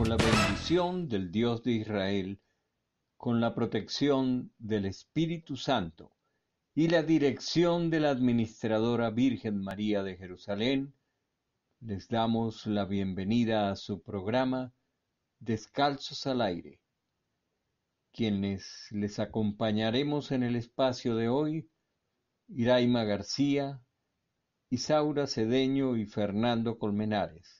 Con la bendición del Dios de Israel, con la protección del Espíritu Santo y la dirección de la Administradora Virgen María de Jerusalén, les damos la bienvenida a su programa Descalzos al Aire. Quienes les acompañaremos en el espacio de hoy, Iraima García, Isaura Cedeño y Fernando Colmenares.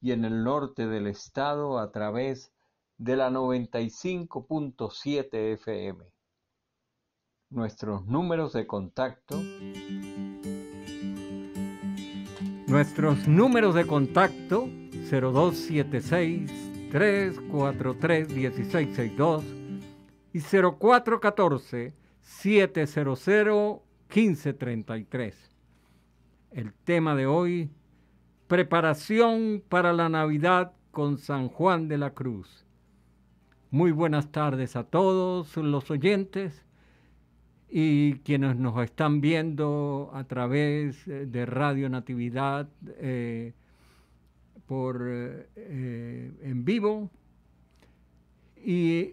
y en el norte del estado a través de la 95.7 FM. Nuestros números de contacto. Nuestros números de contacto 0276 343 1662 y 0414 700 1533. El tema de hoy Preparación para la Navidad con San Juan de la Cruz. Muy buenas tardes a todos los oyentes y quienes nos están viendo a través eh, de Radio Natividad eh, por, eh, en vivo. Y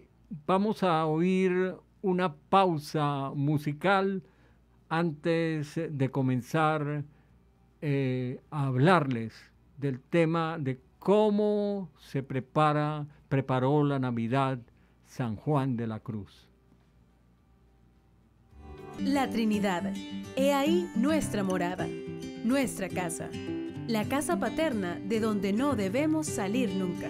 vamos a oír una pausa musical antes de comenzar eh, hablarles del tema de cómo se prepara, preparó la Navidad San Juan de la Cruz. La Trinidad, he ahí nuestra morada, nuestra casa, la casa paterna de donde no debemos salir nunca.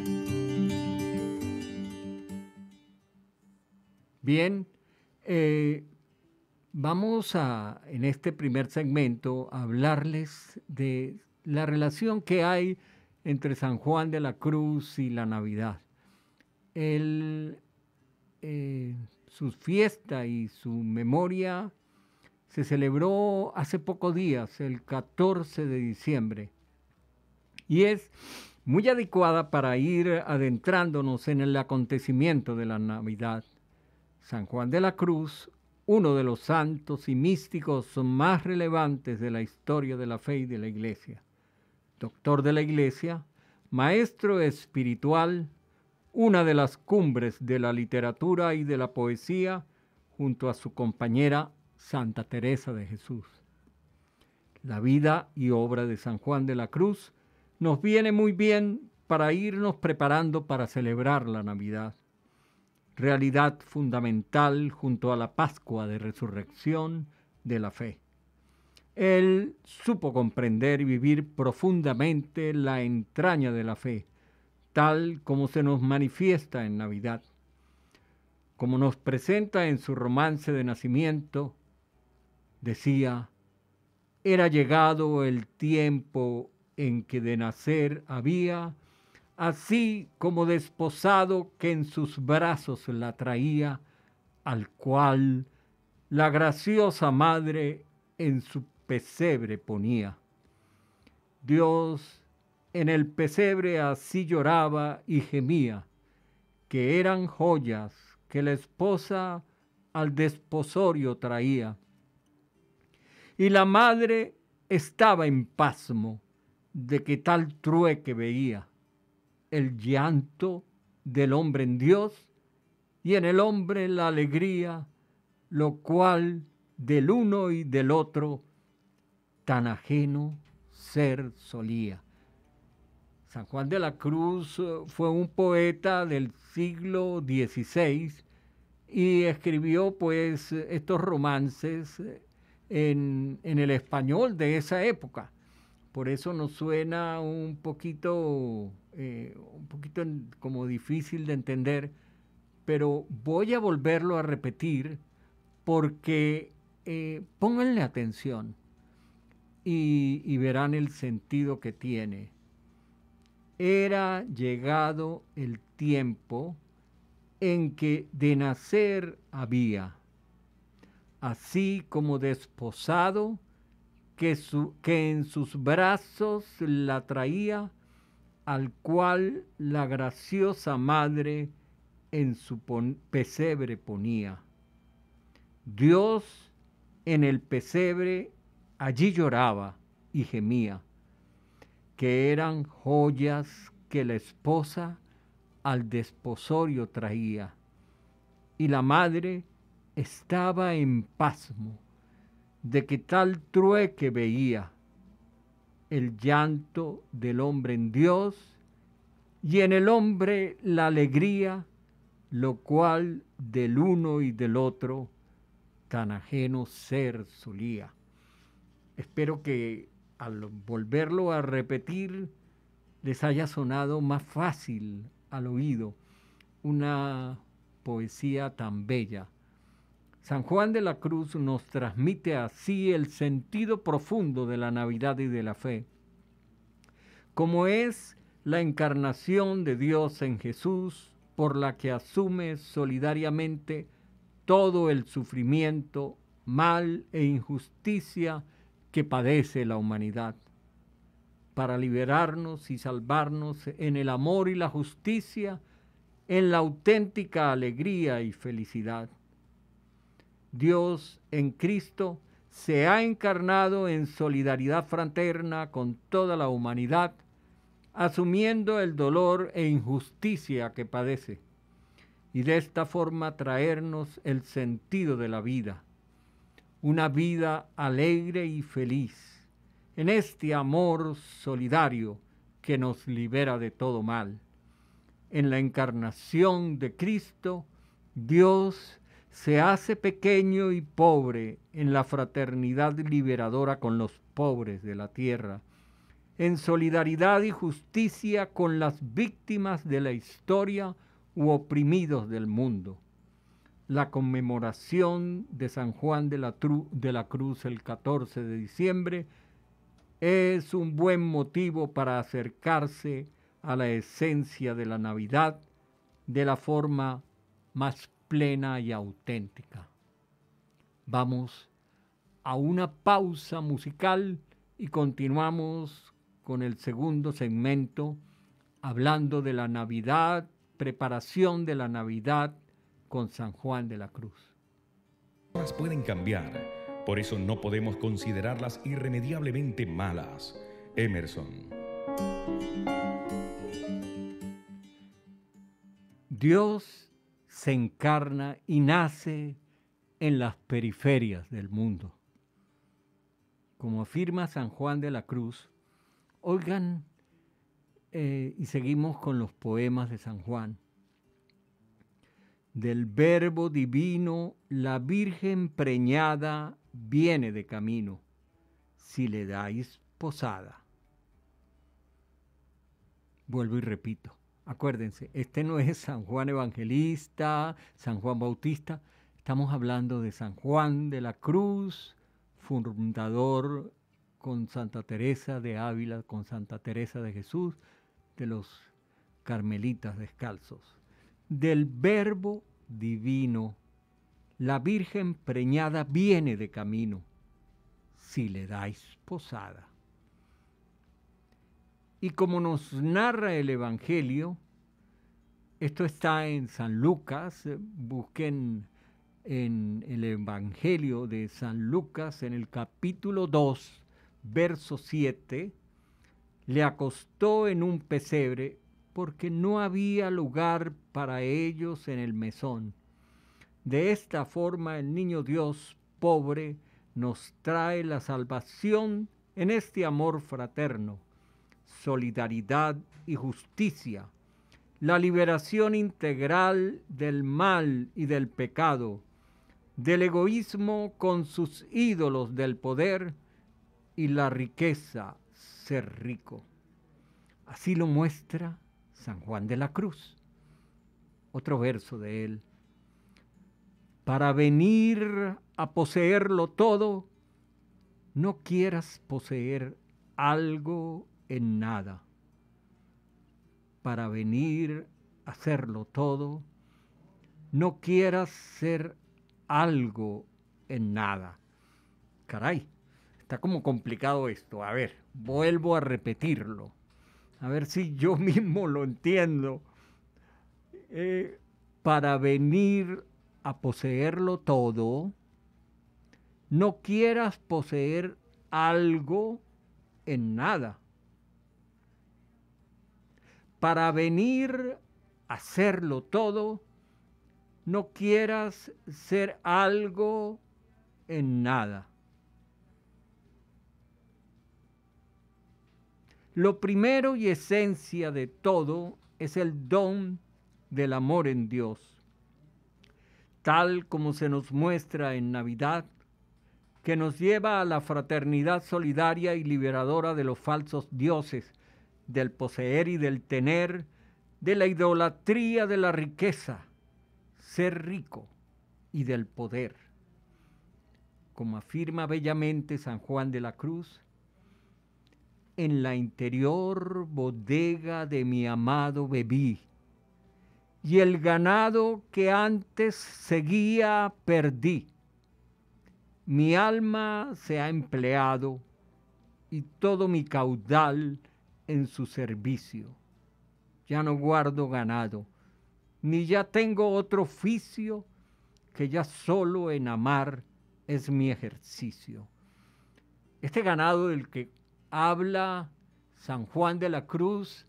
Bien, eh, Vamos a, en este primer segmento, hablarles de la relación que hay entre San Juan de la Cruz y la Navidad. Eh, su fiesta y su memoria se celebró hace pocos días, el 14 de diciembre, y es muy adecuada para ir adentrándonos en el acontecimiento de la Navidad. San Juan de la Cruz uno de los santos y místicos más relevantes de la historia de la fe y de la Iglesia. Doctor de la Iglesia, maestro espiritual, una de las cumbres de la literatura y de la poesía, junto a su compañera Santa Teresa de Jesús. La vida y obra de San Juan de la Cruz nos viene muy bien para irnos preparando para celebrar la Navidad realidad fundamental junto a la Pascua de Resurrección de la fe. Él supo comprender y vivir profundamente la entraña de la fe, tal como se nos manifiesta en Navidad. Como nos presenta en su romance de nacimiento, decía, era llegado el tiempo en que de nacer había así como desposado que en sus brazos la traía, al cual la graciosa madre en su pesebre ponía. Dios en el pesebre así lloraba y gemía, que eran joyas que la esposa al desposorio traía. Y la madre estaba en pasmo de que tal trueque veía el llanto del hombre en Dios y en el hombre la alegría, lo cual del uno y del otro tan ajeno ser solía. San Juan de la Cruz eh, fue un poeta del siglo XVI y escribió pues estos romances eh, en, en el español de esa época. Por eso nos suena un poquito eh, un poquito como difícil de entender, pero voy a volverlo a repetir porque eh, pónganle atención y, verán el sentido que tiene. Era llegado el tiempo en que de nacer había, así como desposado, que, su, que en sus brazos la traía al cual la graciosa madre en su pesebre ponía. Dios en el pesebre allí lloraba y gemía, que eran joyas que la esposa al desposorio traía, y la madre estaba en pasmo de que tal trueque veía el llanto del hombre en Dios y en el hombre la alegría, lo cual del uno y del otro tan ajeno ser solía. Espero que al volverlo a repetir les haya sonado más fácil al oído una poesía tan bella San Juan de la Cruz nos transmite así el sentido profundo de la Navidad y de la fe, como es la encarnación de Dios en Jesús, por la que asume solidariamente todo el sufrimiento, mal e injusticia que padece la humanidad, para liberarnos y salvarnos en el amor y la justicia, en la auténtica alegría y felicidad. Dios en Cristo se ha encarnado en solidaridad fraterna con toda la humanidad, asumiendo el dolor e injusticia que padece, y de esta forma traernos el sentido de la vida, una vida alegre y feliz, en este amor solidario que nos libera de todo mal. En la encarnación de Cristo, Dios se hace pequeño y pobre en la fraternidad liberadora con los pobres de la tierra, en solidaridad y justicia con las víctimas de la historia u oprimidos del mundo. La conmemoración de San Juan de la, Cruz el 14 de diciembre es un buen motivo para acercarse a la esencia de la Navidad de la forma más plena y auténtica. Vamos a una pausa musical y continuamos con el segundo segmento hablando de la Navidad, preparación de la Navidad con San Juan de la Cruz. Las pueden cambiar, por eso no podemos considerarlas irremediablemente malas. Emerson. Dios se encarna y nace en las periferias del mundo. Como afirma San Juan de la Cruz, oigan, eh, y seguimos con los poemas de San Juan, del verbo divino, la Virgen preñada viene de camino, si le dais posada. Vuelvo y repito, Acuérdense, este no es San Juan Evangelista, San Juan Bautista, estamos hablando de San Juan de la Cruz, fundador con Santa Teresa de Ávila, con Santa Teresa de Jesús, de los carmelitas descalzos, del verbo divino. La Virgen preñada viene de camino, si le dais posada. Y como nos narra el Evangelio, esto está en San Lucas, eh, busquen en el Evangelio de San Lucas, en el capítulo 2, verso 7, le acostó en un pesebre porque no había lugar para ellos en el mesón. De esta forma el niño Dios pobre nos trae la salvación en este amor fraterno solidaridad y justicia, la liberación integral del mal y del pecado, del egoísmo con sus ídolos del poder y la riqueza, ser rico. Así lo muestra San Juan de la Cruz. Otro verso de él. Para venir a poseerlo todo, no quieras poseer algo en nada, para venir a hacerlo todo, no quieras ser algo en nada. Caray, está como complicado esto. A ver, vuelvo a repetirlo. A ver si yo mismo lo entiendo. Eh, para venir a poseerlo todo, no quieras poseer algo en nada para venir a hacerlo todo, no quieras ser algo en nada. Lo primero y esencia de todo es el don del amor en Dios, tal como se nos muestra en Navidad, que nos lleva a la fraternidad solidaria y liberadora de los falsos dioses, del poseer y del tener, de la idolatría de la riqueza, ser rico y del poder. Como afirma bellamente San Juan de la Cruz, en la interior bodega de mi amado bebí, y el ganado que antes seguía perdí. Mi alma se ha empleado y todo mi caudal en su servicio. Ya no guardo ganado, ni ya tengo otro oficio que ya solo en amar es mi ejercicio. Este ganado del que habla San Juan de la Cruz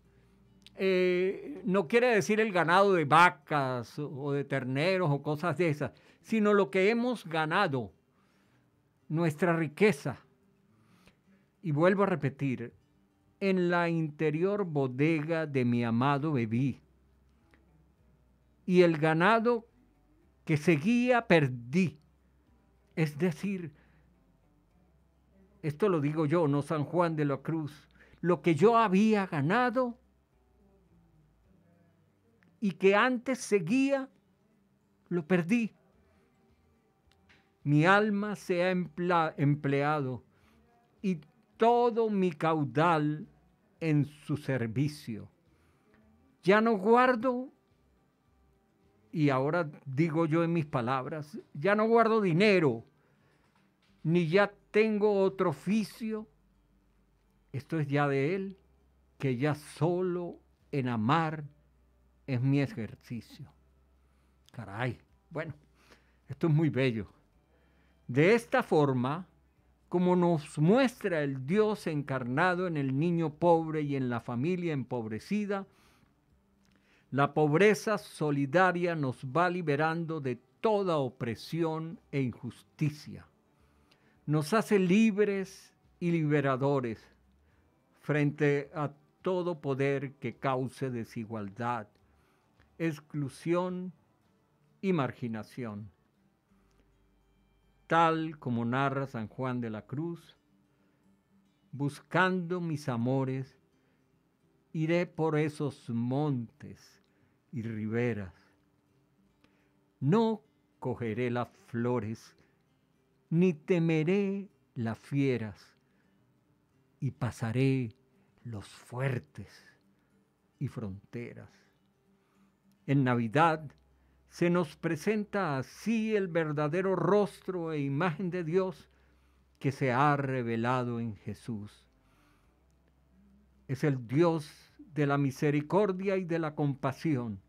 eh, no quiere decir el ganado de vacas o de terneros o cosas de esas, sino lo que hemos ganado, nuestra riqueza. Y vuelvo a repetir, en la interior bodega de mi amado bebí. Y el ganado que seguía perdí. Es decir, esto lo digo yo, no San Juan de la Cruz, lo que yo había ganado y que antes seguía, lo perdí. Mi alma se ha empleado y todo mi caudal en su servicio. Ya no guardo, y ahora digo yo en mis palabras, ya no guardo dinero, ni ya tengo otro oficio. Esto es ya de Él, que ya solo en amar es mi ejercicio. Caray, bueno, esto es muy bello. De esta forma, como nos muestra el Dios encarnado en el niño pobre y en la familia empobrecida, la pobreza solidaria nos va liberando de toda opresión e injusticia. Nos hace libres y liberadores frente a todo poder que cause desigualdad, exclusión y marginación tal como narra San Juan de la Cruz, buscando mis amores, iré por esos montes y riberas. No cogeré las flores, ni temeré las fieras, y pasaré los fuertes y fronteras. En Navidad se nos presenta así el verdadero rostro e imagen de Dios que se ha revelado en Jesús. Es el Dios de la misericordia y de la compasión,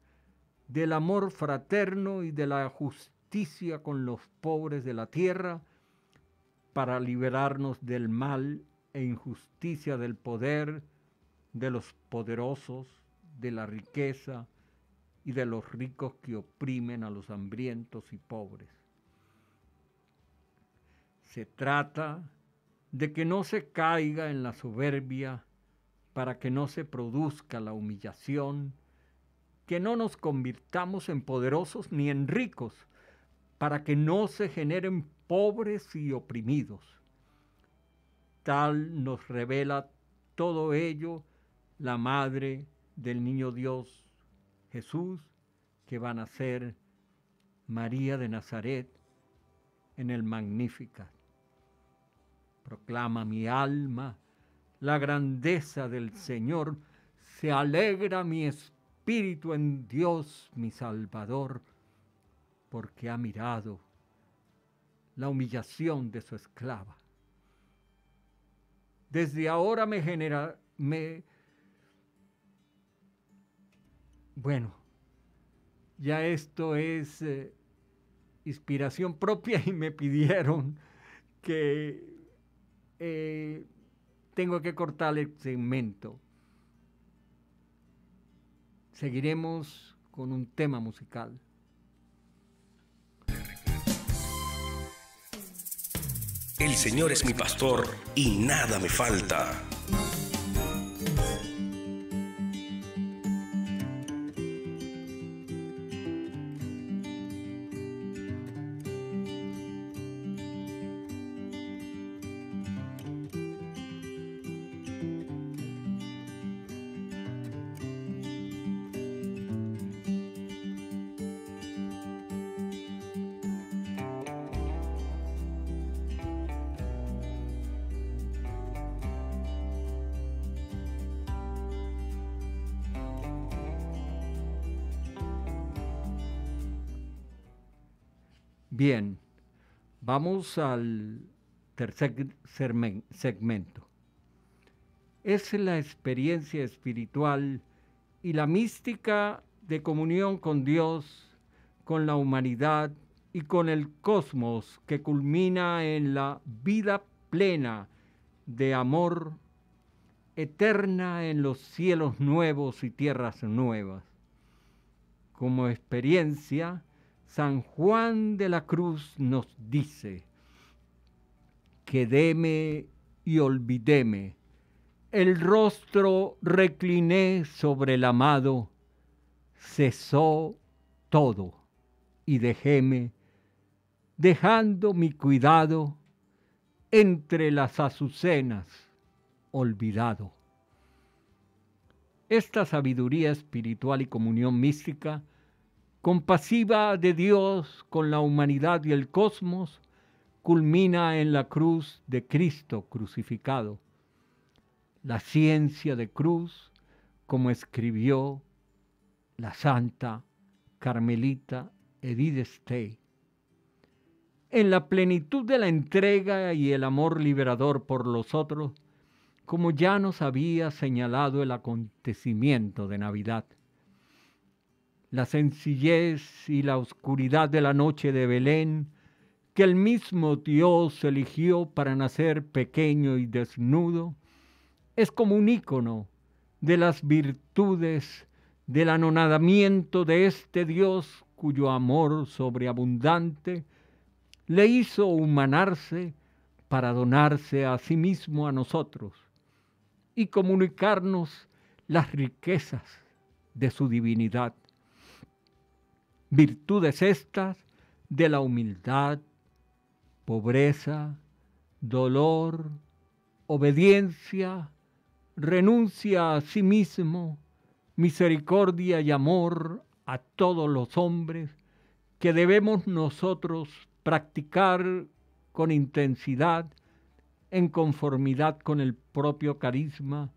del amor fraterno y de la justicia con los pobres de la tierra, para liberarnos del mal e injusticia del poder, de los poderosos, de la riqueza, y de los ricos que oprimen a los hambrientos y pobres. Se trata de que no se caiga en la soberbia para que no se produzca la humillación, que no nos convirtamos en poderosos ni en ricos, para que no se generen pobres y oprimidos. Tal nos revela todo ello la madre del niño Dios Jesús que va a nacer María de Nazaret en el Magnífica. Proclama mi alma la grandeza del Señor, se alegra mi espíritu en Dios mi Salvador, porque ha mirado la humillación de su esclava. Desde ahora me, genera, me bueno, ya esto es eh, inspiración propia y me pidieron que eh, tengo que cortar el segmento. Seguiremos con un tema musical. El Señor es mi pastor y nada me falta. Bien, vamos al tercer segmento. Es la experiencia espiritual y la mística de comunión con Dios, con la humanidad y con el cosmos que culmina en la vida plena de amor eterna en los cielos nuevos y tierras nuevas. Como experiencia, San Juan de la Cruz nos dice, quedéme y olvidéme, el rostro recliné sobre el amado, cesó todo y dejéme, dejando mi cuidado entre las azucenas olvidado. Esta sabiduría espiritual y comunión mística compasiva de Dios con la humanidad y el cosmos, culmina en la cruz de Cristo crucificado. La ciencia de cruz, como escribió la santa Carmelita Edith Stey. En la plenitud de la entrega y el amor liberador por los otros, como ya nos había señalado el acontecimiento de Navidad la sencillez y la oscuridad de la noche de Belén, que el mismo Dios eligió para nacer pequeño y desnudo, es como un ícono de las virtudes del anonadamiento de este Dios cuyo amor sobreabundante le hizo humanarse para donarse a sí mismo a nosotros y comunicarnos las riquezas de su divinidad. Virtudes estas de la humildad, pobreza, dolor, obediencia, renuncia a sí mismo, misericordia y amor a todos los hombres que debemos nosotros practicar con intensidad en conformidad con el propio carisma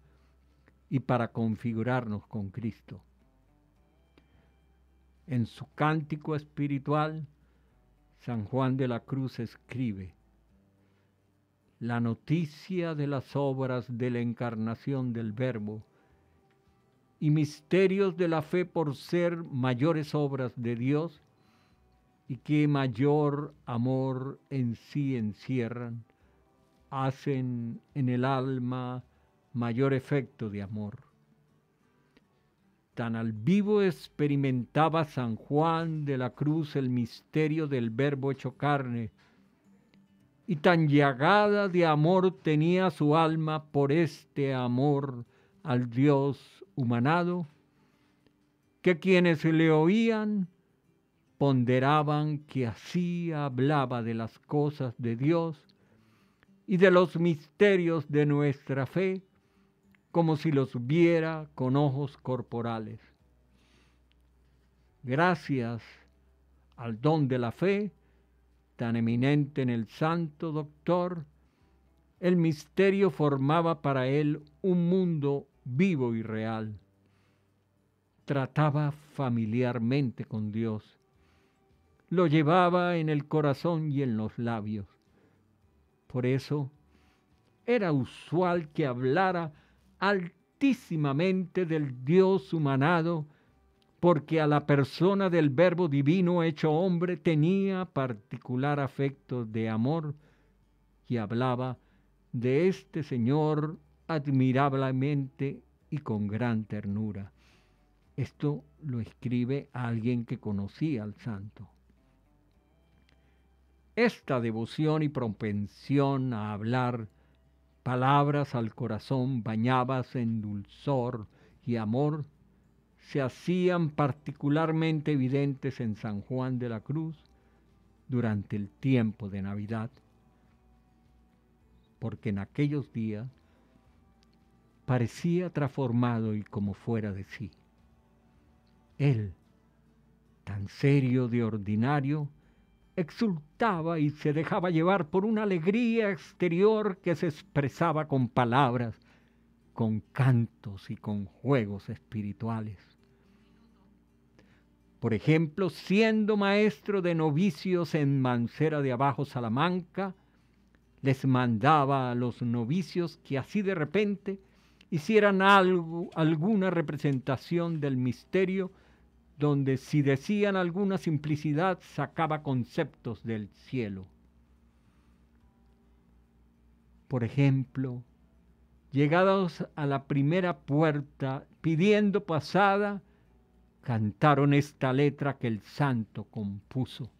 y para configurarnos con Cristo. En su cántico espiritual, San Juan de la Cruz escribe, la noticia de las obras de la encarnación del Verbo y misterios de la fe por ser mayores obras de Dios y que mayor amor en sí encierran, hacen en el alma mayor efecto de amor tan al vivo experimentaba San Juan de la Cruz el misterio del verbo hecho carne, y tan llagada de amor tenía su alma por este amor al Dios humanado, que quienes le oían ponderaban que así hablaba de las cosas de Dios y de los misterios de nuestra fe, como si los viera con ojos corporales. Gracias al don de la fe, tan eminente en el santo doctor, el misterio formaba para él un mundo vivo y real. Trataba familiarmente con Dios. Lo llevaba en el corazón y en los labios. Por eso era usual que hablara altísimamente del Dios humanado, porque a la persona del Verbo divino hecho hombre tenía particular afecto de amor y hablaba de este Señor admirablemente y con gran ternura. Esto lo escribe a alguien que conocía al santo. Esta devoción y propensión a hablar palabras al corazón bañabas en dulzor y amor, se hacían particularmente evidentes en San Juan de la Cruz durante el tiempo de Navidad, porque en aquellos días parecía transformado y como fuera de sí. Él, tan serio de ordinario, exultaba y se dejaba llevar por una alegría exterior que se expresaba con palabras, con cantos y con juegos espirituales. Por ejemplo, siendo maestro de novicios en Mancera de Abajo, Salamanca, les mandaba a los novicios que así de repente hicieran algo, alguna representación del misterio donde si decían alguna simplicidad sacaba conceptos del cielo. Por ejemplo, llegados a la primera puerta, pidiendo pasada, cantaron esta letra que el santo compuso.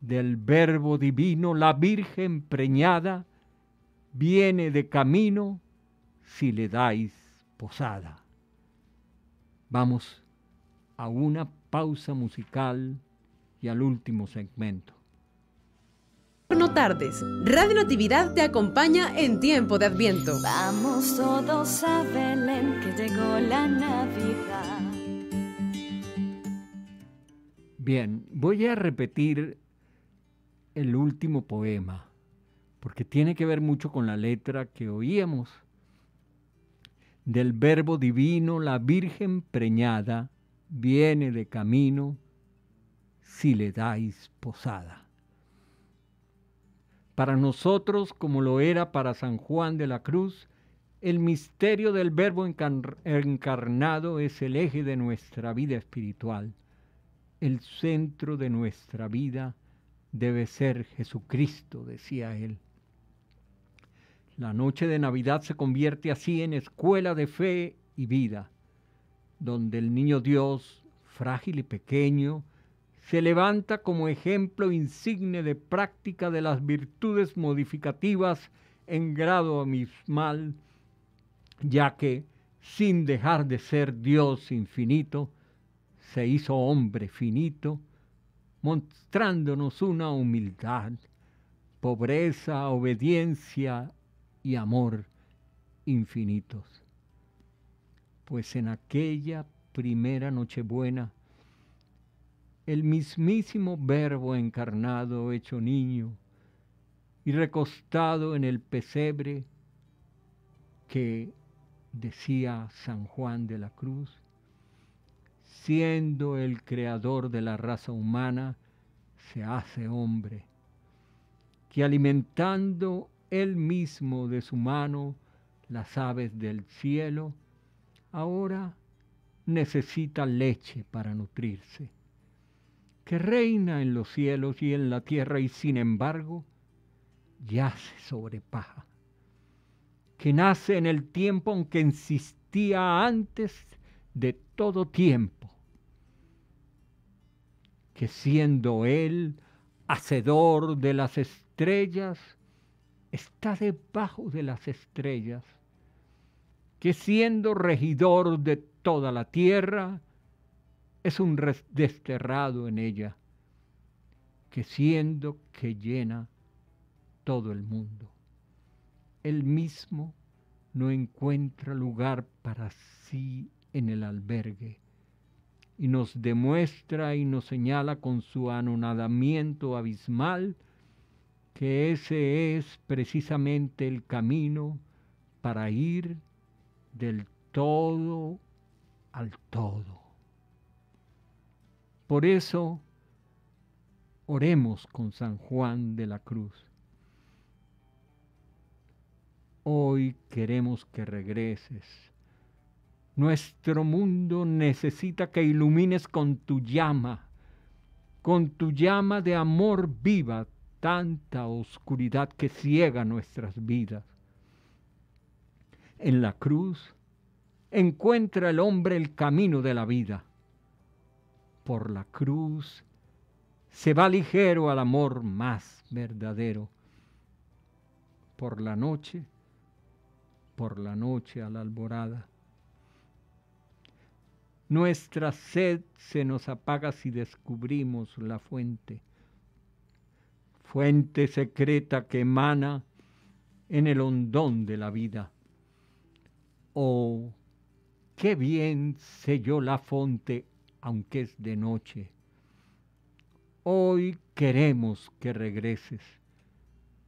Del verbo divino la Virgen preñada viene de camino si le dais posada. Vamos a una pausa musical y al último segmento. No tardes, Radio Natividad te acompaña en tiempo de Adviento. Vamos todos a Belén que llegó la Navidad. Bien, voy a repetir el último poema, porque tiene que ver mucho con la letra que oíamos. Del verbo divino, la Virgen preñada viene de camino si le dais posada. Para nosotros, como lo era para San Juan de la Cruz, el misterio del Verbo encarnado es el eje de nuestra vida espiritual. El centro de nuestra vida debe ser Jesucristo, decía él. La noche de Navidad se convierte así en escuela de fe y vida donde el niño Dios, frágil y pequeño, se levanta como ejemplo insigne de práctica de las virtudes modificativas en grado mismal, ya que, sin dejar de ser Dios infinito, se hizo hombre finito, mostrándonos una humildad, pobreza, obediencia y amor infinitos pues en aquella primera Nochebuena, el mismísimo Verbo encarnado hecho niño y recostado en el pesebre que decía San Juan de la Cruz, siendo el creador de la raza humana, se hace hombre, que alimentando él mismo de su mano las aves del cielo, ahora necesita leche para nutrirse, que reina en los cielos y en la tierra y sin embargo yace sobre paja, que nace en el tiempo aunque existía antes de todo tiempo, que siendo Él hacedor de las estrellas, está debajo de las estrellas que siendo regidor de toda la tierra, es un desterrado en ella, que siendo que llena todo el mundo, él mismo no encuentra lugar para sí en el albergue y nos demuestra y nos señala con su anonadamiento abismal que ese es precisamente el camino para ir del todo al todo. Por eso, oremos con San Juan de la Cruz. Hoy queremos que regreses. Nuestro mundo necesita que ilumines con tu llama, con tu llama de amor viva tanta oscuridad que ciega nuestras vidas en la cruz, encuentra el hombre el camino de la vida. Por la cruz se va ligero al amor más verdadero. Por la noche, por la noche a la alborada. Nuestra sed se nos apaga si descubrimos la fuente, fuente secreta que emana en el hondón de la vida Oh, qué bien selló la fonte, aunque es de noche. Hoy queremos que regreses.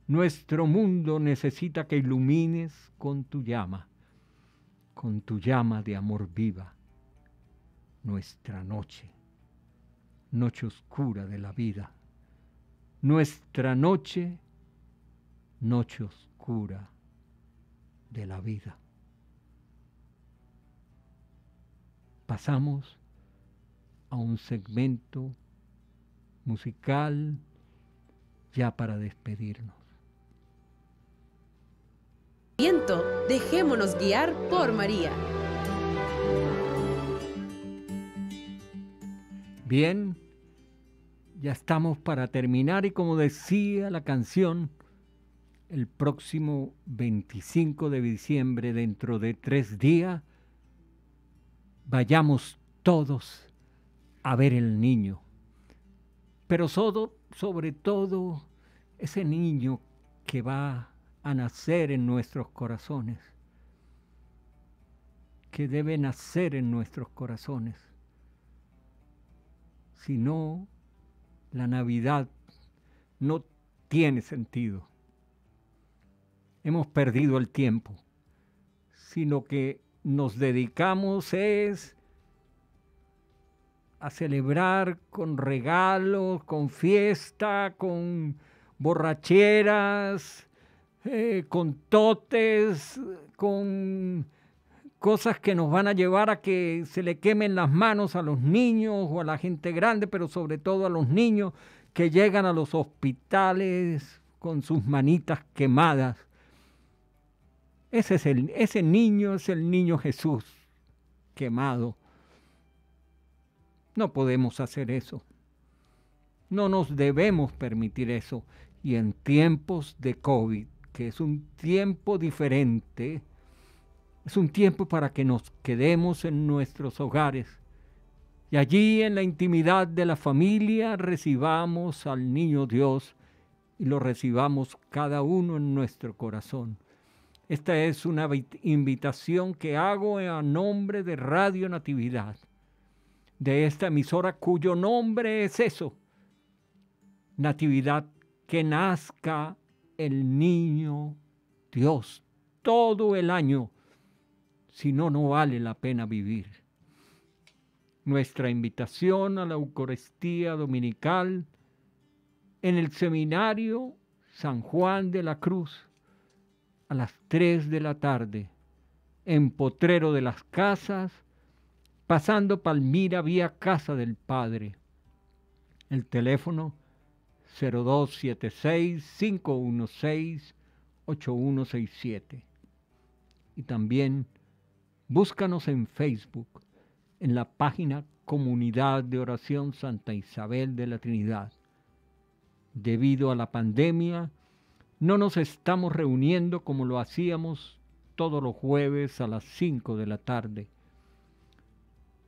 Nuestro mundo necesita que ilumines con tu llama, con tu llama de amor viva, nuestra noche, noche oscura de la vida, nuestra noche, noche oscura de la vida. pasamos a un segmento musical ya para despedirnos. Viento, dejémonos guiar por María. Bien, ya estamos para terminar y como decía la canción, el próximo 25 de diciembre, dentro de tres días, vayamos todos a ver el niño. Pero sobre todo ese niño que va a nacer en nuestros corazones, que debe nacer en nuestros corazones. Si no, la Navidad no tiene sentido. Hemos perdido el tiempo, sino que nos dedicamos es a celebrar con regalos, con fiesta, con borracheras, eh, con totes, con cosas que nos van a llevar a que se le quemen las manos a los niños o a la gente grande, pero sobre todo a los niños que llegan a los hospitales con sus manitas quemadas ese, es el, ese niño es el niño Jesús quemado. No podemos hacer eso. No nos debemos permitir eso. Y en tiempos de COVID, que es un tiempo diferente, es un tiempo para que nos quedemos en nuestros hogares y allí en la intimidad de la familia recibamos al niño Dios y lo recibamos cada uno en nuestro corazón. Esta es una invitación que hago a nombre de Radio Natividad, de esta emisora cuyo nombre es eso, Natividad, que nazca el niño Dios todo el año, si no, no vale la pena vivir. Nuestra invitación a la Eucaristía Dominical en el seminario San Juan de la Cruz a las 3 de la tarde, en Potrero de las Casas, pasando Palmira vía Casa del Padre. El teléfono 0276-516-8167. Y también búscanos en Facebook, en la página Comunidad de Oración Santa Isabel de la Trinidad. Debido a la pandemia, no nos estamos reuniendo como lo hacíamos todos los jueves a las 5 de la tarde,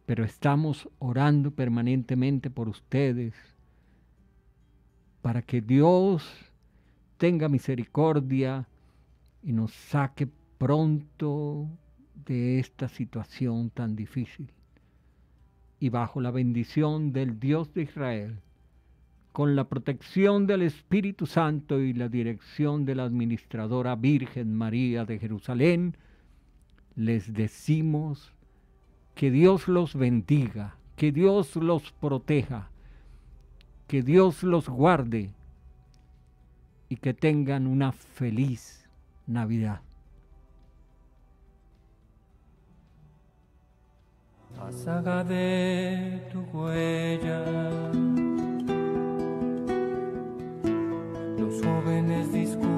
pero estamos orando permanentemente por ustedes para que Dios tenga misericordia y nos saque pronto de esta situación tan difícil. Y bajo la bendición del Dios de Israel, con la protección del Espíritu Santo y la dirección de la Administradora Virgen María de Jerusalén, les decimos que Dios los bendiga, que Dios los proteja, que Dios los guarde y que tengan una feliz Navidad. de tu huella jóvenes discursos.